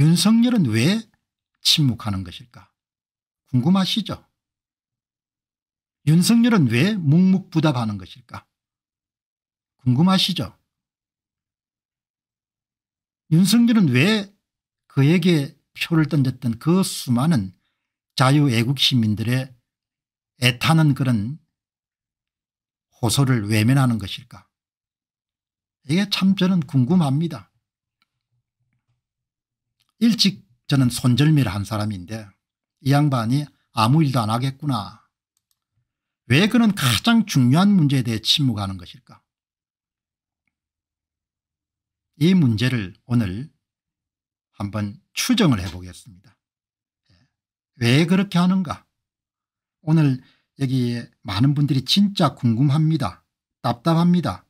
윤석열은 왜 침묵하는 것일까 궁금하시죠? 윤석열은 왜 묵묵부답하는 것일까 궁금하시죠? 윤석열은 왜 그에게 표를 던졌던 그 수많은 자유애국 시민들의 애타는 그런 호소를 외면하는 것일까 이게 참 저는 궁금합니다. 일찍 저는 손절미를 한 사람인데 이 양반이 아무 일도 안 하겠구나. 왜 그는 가장 중요한 문제에 대해 침묵하는 것일까? 이 문제를 오늘 한번 추정을 해보겠습니다. 예. 왜 그렇게 하는가? 오늘 여기에 많은 분들이 진짜 궁금합니다. 답답합니다.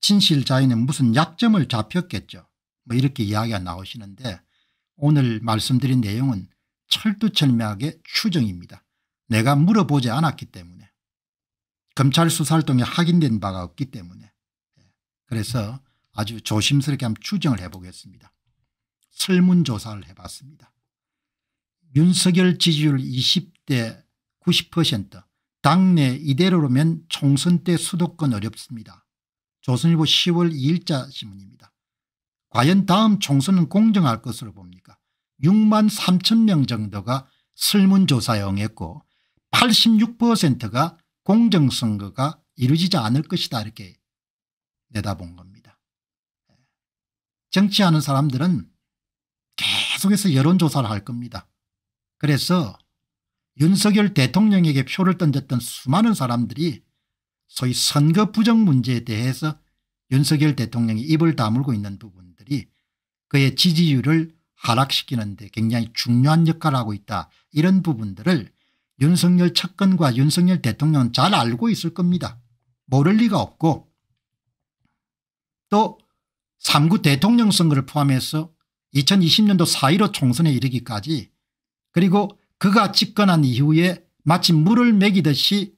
진실자인은 무슨 약점을 잡혔겠죠. 뭐 이렇게 이야기가 나오시는데 오늘 말씀드린 내용은 철두철미하게 추정입니다. 내가 물어보지 않았기 때문에 검찰 수사를 통해 확인된 바가 없기 때문에 예. 그래서 아주 조심스럽게 한번 추정을 해보겠습니다. 설문조사를 해봤습니다. 윤석열 지지율 20대 90% 당내 이대로면 총선 때 수도권 어렵습니다. 조선일보 10월 2일자 신문입니다. 과연 다음 총선은 공정할 것으로 봅니까 6만 3천 명 정도가 설문조사에 응했고 86%가 공정선거가 이루어지지 않을 것이다 이렇게 내다본 겁니다. 정치하는 사람들은 계속해서 여론조사를 할 겁니다. 그래서 윤석열 대통령에게 표를 던졌던 수많은 사람들이 소위 선거 부정 문제에 대해서 윤석열 대통령이 입을 다물고 있는 부분 사들이 그의 지지율을 하락시키는 데 굉장히 중요한 역할을 하고 있다. 이런 부분들을 윤석열 측근과 윤석열 대통령은 잘 알고 있을 겁니다. 모를 리가 없고 또 3구 대통령 선거를 포함해서 2020년도 4.15 총선에 이르기까지 그리고 그가 집권한 이후에 마치 물을 먹이듯이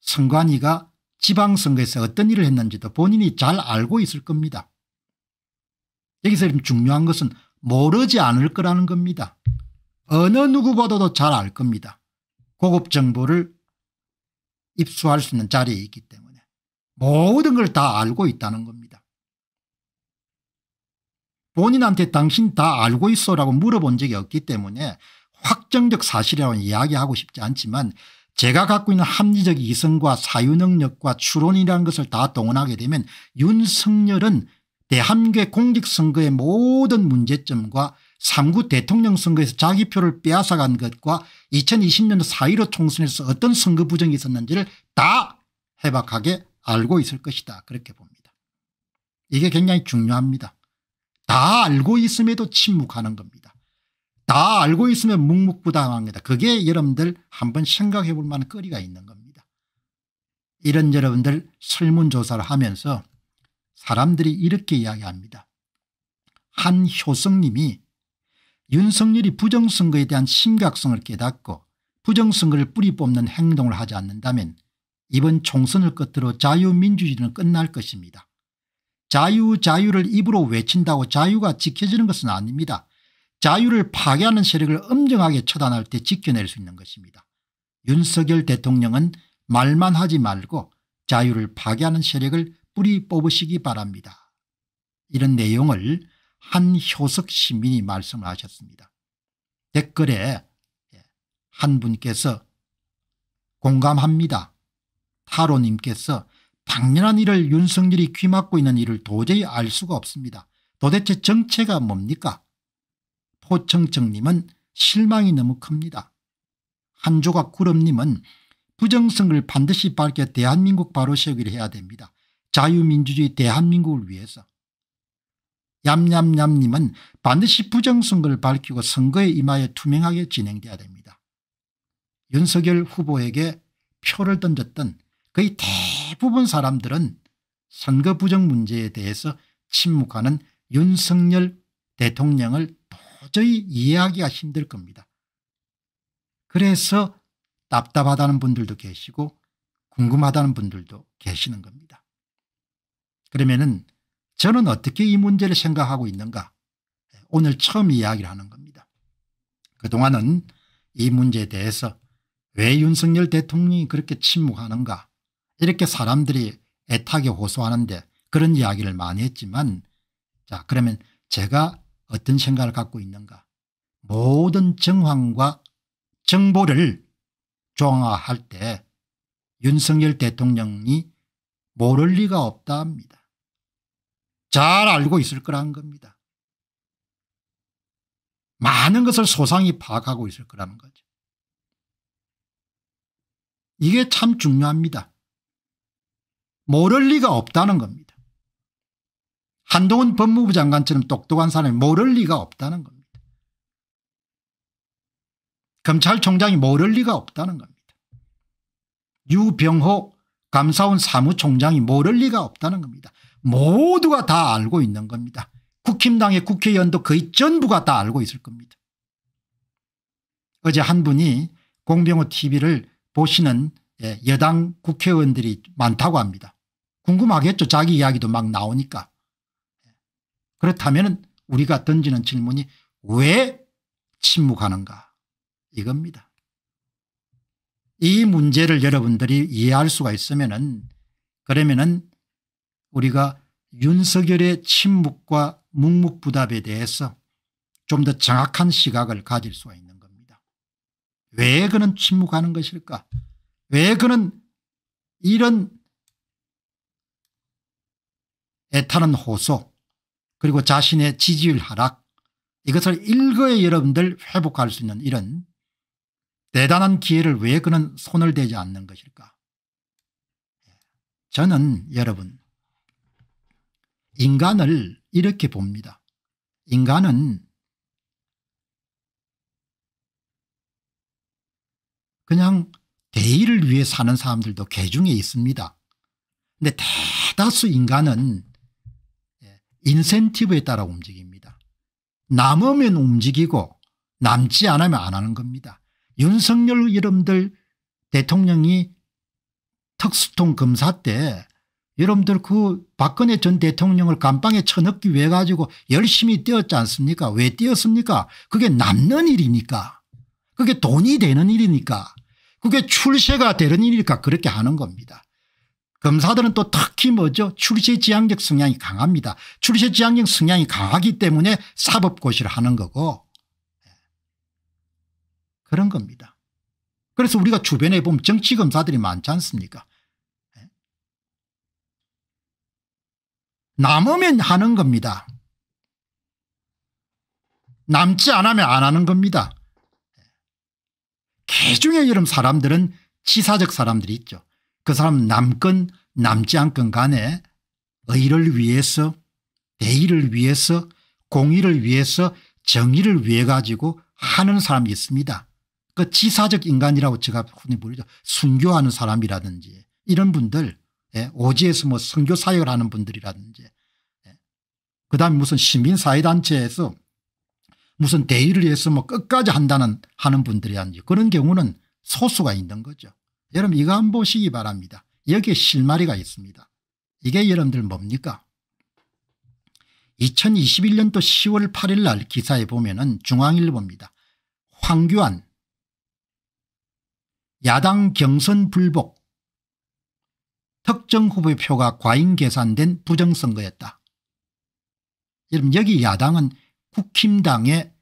선관위가 지방선거에서 어떤 일을 했는지도 본인이 잘 알고 있을 겁니다. 여기서 중요한 것은 모르지 않을 거라는 겁니다. 어느 누구보다도 잘 알 겁니다. 고급 정보를 입수할 수 있는 자리에 있기 때문에 모든 걸 다 알고 있다는 겁니다. 본인한테 당신 다 알고 있어 라고 물어본 적이 없기 때문에 확정적 사실이라고 이야기하고 싶지 않지만 제가 갖고 있는 합리적 이성과 사유능력과 추론이라는 것을 다 동원하게 되면 윤석열은 대한민국의 공직선거의 모든 문제점과 3구 대통령 선거에서 자기 표를 빼앗아간 것과 2020년 4.15 총선에서 어떤 선거 부정이 있었는지를 다 해박하게 알고 있을 것이다 그렇게 봅니다. 이게 굉장히 중요합니다. 다 알고 있음에도 침묵하는 겁니다. 다 알고 있으면 묵묵부당합니다. 그게 여러분들 한번 생각해 볼 만한 거리가 있는 겁니다. 이런 여러분들 설문조사를 하면서 사람들이 이렇게 이야기합니다. 한효성님이 윤석열이 부정선거에 대한 심각성을 깨닫고 부정선거를 뿌리 뽑는 행동을 하지 않는다면 이번 총선을 끝으로 자유민주주의는 끝날 것입니다. 자유 자유를 입으로 외친다고 자유가 지켜지는 것은 아닙니다. 자유를 파괴하는 세력을 엄정하게 처단할 때 지켜낼 수 있는 것입니다. 윤석열 대통령은 말만 하지 말고 자유를 파괴하는 세력을 뿌리 뽑으시기 바랍니다. 이런 내용을 한효석 시민이 말씀을 하셨습니다. 댓글에 예, 한 분께서 공감합니다. 타로님께서 당연한 일을 윤석열이 귀맡고 있는 일을 도저히 알 수가 없습니다. 도대체 정체가 뭡니까? 포청청님은 실망이 너무 큽니다. 한조각 구름님은 부정성을 반드시 밝혀 대한민국 바로 세우기를 해야 됩니다. 자유민주주의 대한민국을 위해서 얌얌얌님은 반드시 부정선거를 밝히고 선거에 임하여 투명하게 진행돼야 됩니다. 윤석열 후보에게 표를 던졌던 거의 대부분 사람들은 선거 부정 문제에 대해서 침묵하는 윤석열 대통령을 도저히 이해하기가 힘들 겁니다. 그래서 답답하다는 분들도 계시고 궁금하다는 분들도 계시는 겁니다. 그러면은 저는 어떻게 이 문제를 생각하고 있는가 오늘 처음 이야기를 하는 겁니다. 그동안은 이 문제에 대해서 왜 윤석열 대통령이 그렇게 침묵하는가 이렇게 사람들이 애타게 호소하는데 그런 이야기를 많이 했지만 자 그러면 제가 어떤 생각을 갖고 있는가 모든 정황과 정보를 종화할때 윤석열 대통령이 모를 리가 없다 합니다. 잘 알고 있을 거라는 겁니다. 많은 것을 소상히 파악하고 있을 거라는 거죠. 이게 참 중요합니다. 모를 리가 없다는 겁니다. 한동훈 법무부 장관처럼 똑똑한 사람이 모를 리가 없다는 겁니다. 검찰총장이 모를 리가 없다는 겁니다. 유병호 감사원 사무총장이 모를 리가 없다는 겁니다. 모두가 다 알고 있는 겁니다. 국힘당의 국회의원도 거의 전부가 다 알고 있을 겁니다. 어제 한 분이 공병호 TV를 보시는 예, 여당 국회의원들이 많다고 합니다. 궁금하겠죠. 자기 이야기도 막 나오니까. 그렇다면 우리가 던지는 질문이 왜 침묵하는가 이겁니다. 이 문제를 여러분들이 이해할 수가 있으면 그러면 우리가 윤석열의 침묵과 묵묵부답에 대해서 좀 더 정확한 시각을 가질 수가 있는 겁니다. 왜 그는 침묵하는 것일까? 왜 그는 이런 애타는 호소 그리고 자신의 지지율 하락 이것을 일거에 여러분들 회복할 수 있는 이런 대단한 기회를 왜 그는 손을 대지 않는 것일까 저는 여러분 인간을 이렇게 봅니다. 인간은 그냥 대의를 위해 사는 사람들도 개중에 있습니다. 근데 대다수 인간은 예, 인센티브에 따라 움직입니다. 남으면 움직이고 남지 않으면 안 하는 겁니다. 윤석열 이름들 대통령이 특수통 검사 때 여러분들 그 박근혜 전 대통령을 감방에 쳐넣기 위해 가지고 열심히 뛰었지 않습니까 왜 뛰었습니까 그게 남는 일이니까 그게 돈이 되는 일이니까 그게 출세가 되는 일이니까 그렇게 하는 겁니다. 검사들은 또 특히 뭐죠 출세지향적 성향이 강합니다. 출세지향적 성향이 강하기 때문에 사법고시를 하는 거고 그런 겁니다. 그래서 우리가 주변에 보면 정치검사들이 많지 않습니까 남으면 하는 겁니다. 남지 않으면 안 하는 겁니다. 개중에 이런 사람들은 지사적 사람들이 있죠. 그 사람 남건 남지 않건 간에 의를 위해서 대의를 위해서 공의를 위해서 정의를 위해 가지고 하는 사람이 있습니다. 그 지사적 인간이라고 제가 흔히 부르죠. 순교하는 사람이라든지 이런 분들 예, 오지에서 뭐 선교 사역을 하는 분들이라든지 예. 그다음에 무슨 시민사회단체에서 무슨 대의를 위해서 뭐 끝까지 한다는 하는 분들이라든지 그런 경우는 소수가 있는 거죠. 여러분 이거 한번 보시기 바랍니다. 여기에 실마리가 있습니다. 이게 여러분들 뭡니까 2021년도 10월 8일 날 기사에 보면 은 중앙일보입니다. 황교안 야당 경선 불복 특정 후보의 표가 과잉 계산된 부정선거였다. 여러분 여기 야당은 국힘당의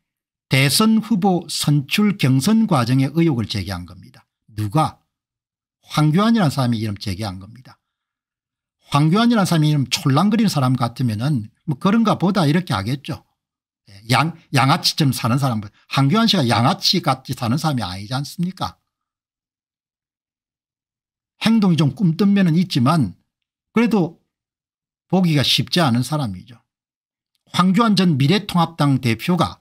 대선 후보 선출 경선 과정의 의혹을 제기한 겁니다. 누가? 황교안이라는 사람이 이름 제기한 겁니다. 황교안이라는 사람이 이름 촐랑거리는 사람 같으면 은뭐 그런가 보다 이렇게 하겠죠. 예, 양, 양아치처럼 사는 사람, 황교안 씨가 양아치같이 사는 사람이 아니지 않습니까? 행동이 좀 꿈뜬 면은 있지만 그래도 보기가 쉽지 않은 사람이죠. 황교안 전 미래통합당 대표가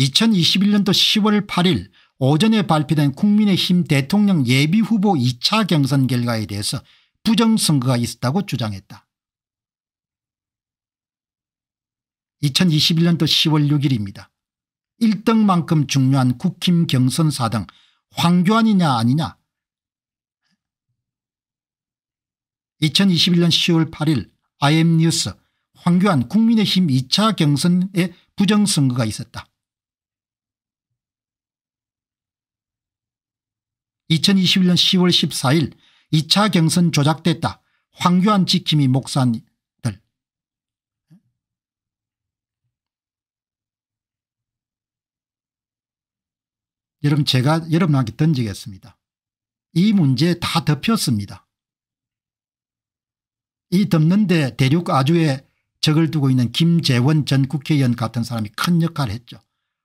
2021년도 10월 8일 오전에 발표된 국민의힘 대통령 예비후보 2차 경선 결과에 대해서 부정선거가 있었다고 주장했다. 2021년도 10월 6일입니다. 1등만큼 중요한 국힘 경선사등 황교안이냐 아니냐 2021년 10월 8일 IM뉴스 황교안 국민의힘 2차 경선에 부정선거가 있었다. 2021년 10월 14일 2차 경선 조작됐다. 황교안 지킴이 목사들. 님 여러분 제가 여러분한테 던지겠습니다. 이 문제 다 덮였습니다. 이 덮는데 대륙 아주에 적을 두고 있는 김재원 전 국회의원 같은 사람이 큰 역할을 했죠.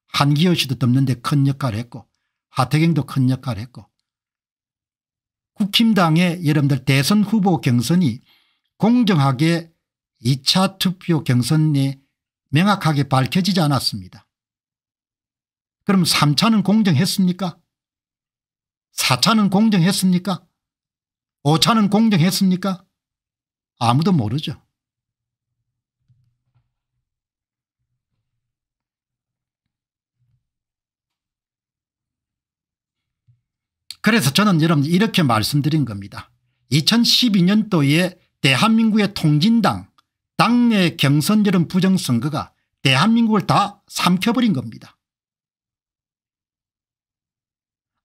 한기호 씨도 덮는데 큰 역할을 했고 하태경도 큰 역할을 했고 국힘당의 여러분들 대선 후보 경선이 공정하게 2차 투표 경선에 명확하게 밝혀지지 않았습니다. 그럼 3차는 공정했습니까 4차는 공정했습니까 5차는 공정했습니까 아무도 모르죠. 그래서 저는 여러분 이렇게 말씀드린 겁니다. 2012년도에 대한민국의 통진당 당내 경선 여론 부정선거가 대한민국을 다 삼켜버린 겁니다.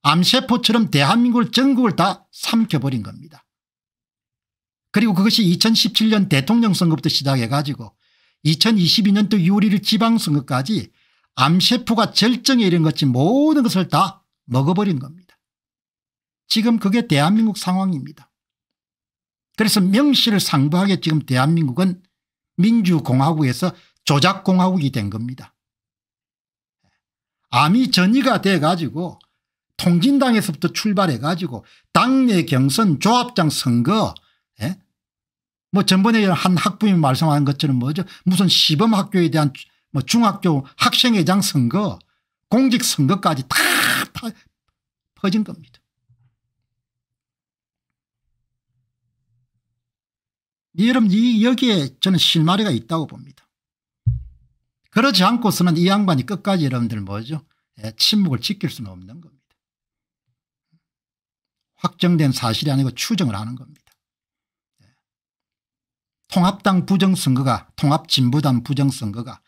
암세포처럼 대한민국을 전국을 다 삼켜버린 겁니다. 그리고 그것이 2017년 대통령 선거부터 시작해 가지고 2022년도 6월 1 지방선거까지 암세포가 절정에 이른 것이 모든 것을 다 먹어버린 겁니다. 지금 그게 대한민국 상황입니다. 그래서 명시를 상부하게 지금 대한민국은 민주공화국에서 조작공화국이 된 겁니다. 암이 전이가 돼 가지고 통진당에서부터 출발해 가지고 당내 경선 조합장 선거 뭐 전번에 한학부님 말씀한 것처럼 뭐죠 무슨 시범학교에 대한 뭐 중학교 학생회장 선거 공직선거까지 다 퍼진 겁니다. 여러분 이 여기에 저는 실마리가 있다고 봅니다. 그러지 않고서는 이 양반이 끝까지 여러분들 뭐죠 예, 침묵을 지킬 수는 없는 겁니다. 확정된 사실이 아니고 추정을 하는 겁니다. 통합당 부정선거가 통합진보당 부정선거가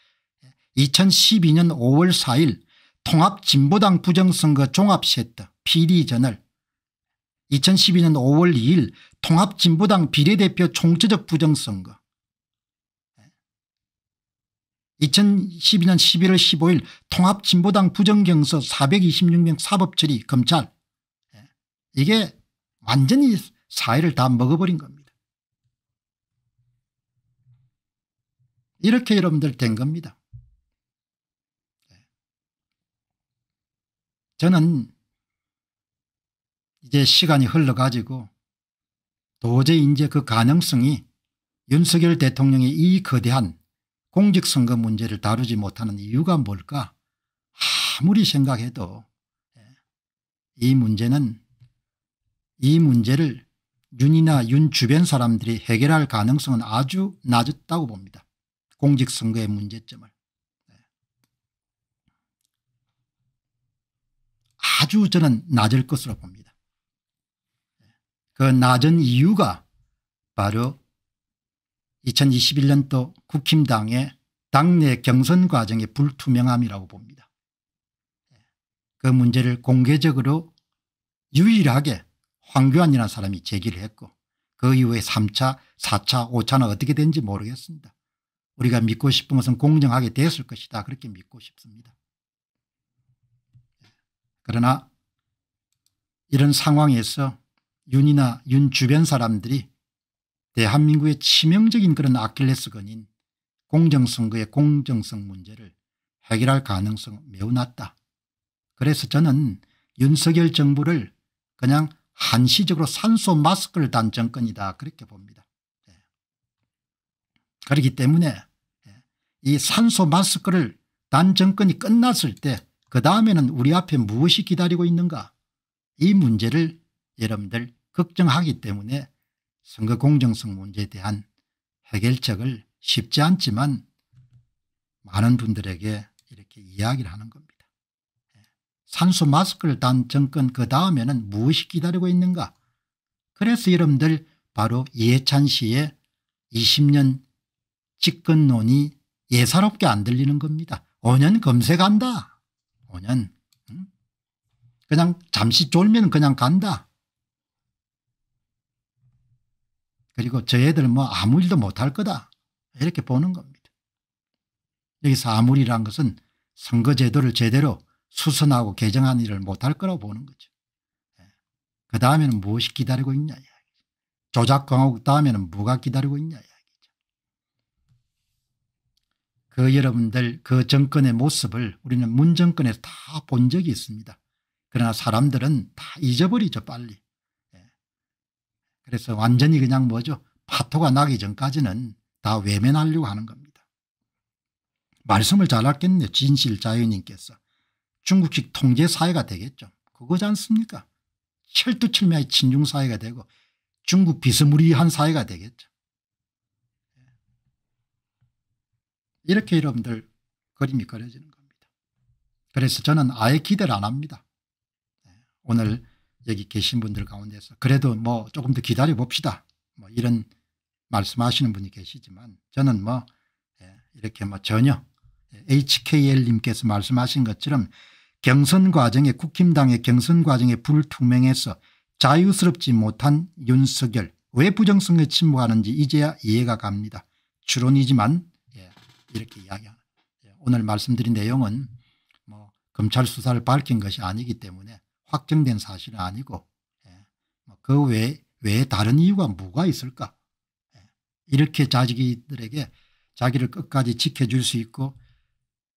2012년 5월 4일 통합진보당 부정선거 종합세트 PD저널 2012년 5월 2일 통합진보당 비례대표 총체적 부정선거 2012년 11월 15일 통합진보당 부정경서 426명 사법처리 검찰 이게 완전히 사회를 다 먹어버린 겁니다. 이렇게 여러분들 된 겁니다. 네. 저는 이제 시간이 흘러가지고 도저히 이제 그 가능성이 윤석열 대통령이 이 거대한 공직선거 문제를 다루지 못하는 이유가 뭘까 아무리 생각해도 네. 이 문제는 이 문제를 윤이나 윤 주변 사람들이 해결할 가능성은 아주 낮았다고 봅니다. 공직선거의 문제점을 네. 아주 저는 낮을 것으로 봅니다. 네. 그 낮은 이유가 바로 2021년도 국힘당의 당내 경선 과정의 불투명함이라고 봅니다. 네. 그 문제를 공개적으로 유일하게 황교안이라는 사람이 제기를 했고 그 이후에 3차 4차 5차는 어떻게 된지 모르겠습니다. 우리가 믿고 싶은 것은 공정하게 됐을 것이다. 그렇게 믿고 싶습니다. 그러나 이런 상황에서 윤이나 윤 주변 사람들이 대한민국의 치명적인 그런 아킬레스건인 공정선거의 공정성 문제를 해결할 가능성 매우 낮다. 그래서 저는 윤석열 정부를 그냥 한시적으로 산소 마스크를 단 정권이다 그렇게 봅니다. 그렇기 때문에 이 산소 마스크를 단 정권이 끝났을 때 그 다음에는 우리 앞에 무엇이 기다리고 있는가 이 문제를 여러분들 걱정하기 때문에 선거 공정성 문제에 대한 해결책을 쉽지 않지만 많은 분들에게 이렇게 이야기를 하는 겁니다. 산소 마스크를 단 정권 그 다음에는 무엇이 기다리고 있는가 그래서 여러분들 바로 이해찬 씨의 20년 직근론이 예사롭게 안 들리는 겁니다. 5년 검색한다. 5년. 그냥 잠시 졸면 그냥 간다. 그리고 저 애들 뭐 아무 일도 못할 거다. 이렇게 보는 겁니다. 여기서 아무 일이란 것은 선거제도를 제대로 수선하고 개정한 일을 못할 거라고 보는 거죠. 예. 그 다음에는 무엇이 기다리고 있냐. 조작광화국 다음에는 뭐가 기다리고 있냐. 그 여러분들 그 정권의 모습을 우리는 문정권에서 다 본 적이 있습니다. 그러나 사람들은 다 잊어버리죠 빨리. 예. 그래서 완전히 그냥 뭐죠 파토가 나기 전까지는 다 외면하려고 하는 겁니다. 말씀을 잘 하겠네요 진실자유님께서. 중국식 통제사회가 되겠죠. 그거지 않습니까? 철두철미하게 친중사회가 되고 중국 비스무리한 사회가 되겠죠. 이렇게 여러분들 그림이 그려지는 겁니다. 그래서 저는 아예 기대를 안 합니다. 네, 오늘 여기 계신 분들 가운데서 그래도 뭐 조금 더 기다려 봅시다. 뭐 이런 말씀하시는 분이 계시지만 저는 뭐 예, 이렇게 뭐 전혀 예, HKL님께서 말씀하신 것처럼 경선 과정에 국힘당의 경선 과정에 불투명해서 자유스럽지 못한 윤석열 왜부정선에 침묵하는지 이제야 이해가 갑니다. 추론이지만 이렇게 이야기하는 예, 오늘 말씀드린 내용은 뭐 검찰 수사를 밝힌 것이 아니기 때문에 확정된 사실은 아니고 예, 뭐 그 외에, 외 다른 이유가 뭐가 있을까 예, 이렇게 자식들에게 자기를 끝까지 지켜줄 수 있고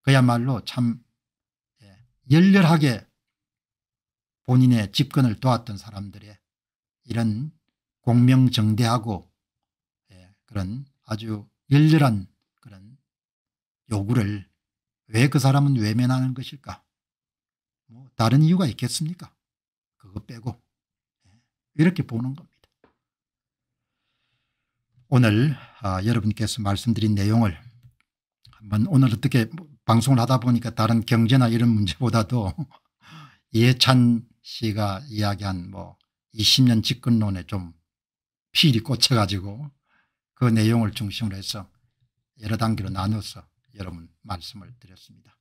그야말로 참 열렬하게 본인의 집권을 도왔던 사람들의 이런 공명정대하고 그런 아주 열렬한 요구를 왜 그 사람은 외면하는 것일까? 뭐 다른 이유가 있겠습니까? 그거 빼고 예, 이렇게 보는 겁니다. 오늘 아, 여러분께서 말씀드린 내용을 한번 오늘 어떻게 방송을 하다 보니까 다른 경제나 이런 문제보다도 예찬 씨가 이야기한 뭐 20년 집권론에 좀 필이 꽂혀가지고 그 내용을 중심으로 해서 여러 단계로 나눠서 여러분 말씀을 드렸습니다.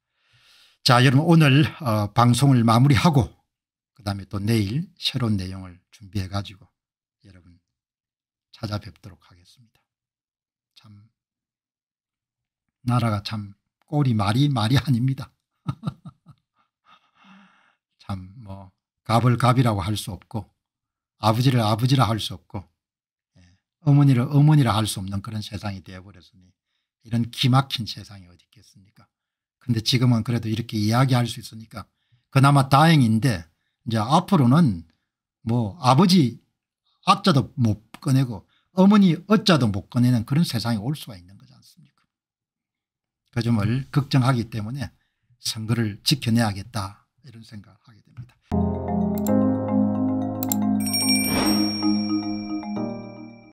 자 여러분 오늘 어, 방송을 마무리하고 그 다음에 또 내일 새로운 내용을 준비해 가지고 여러분 찾아뵙도록 하겠습니다. 참 나라가 참 꼴이 말이 말이 아닙니다. 참 뭐 갑을 갑이라고 할 수 없고 아버지를 아버지라 할 수 없고 예, 어머니를 어머니라 할 수 없는 그런 세상이 되어버렸으니 이런 기막힌 세상이 어디 있겠습니까 근데 지금은 그래도 이렇게 이야기할 수 있으니까 그나마 다행인데 이제 앞으로는 뭐 아버지 앞자도 못 꺼내고 어머니 어자도 못 꺼내는 그런 세상이 올 수가 있는 거지 않습니까 그 점을 네. 걱정하기 때문에 선거를 지켜내야겠다 이런 생각을 하게 됩니다.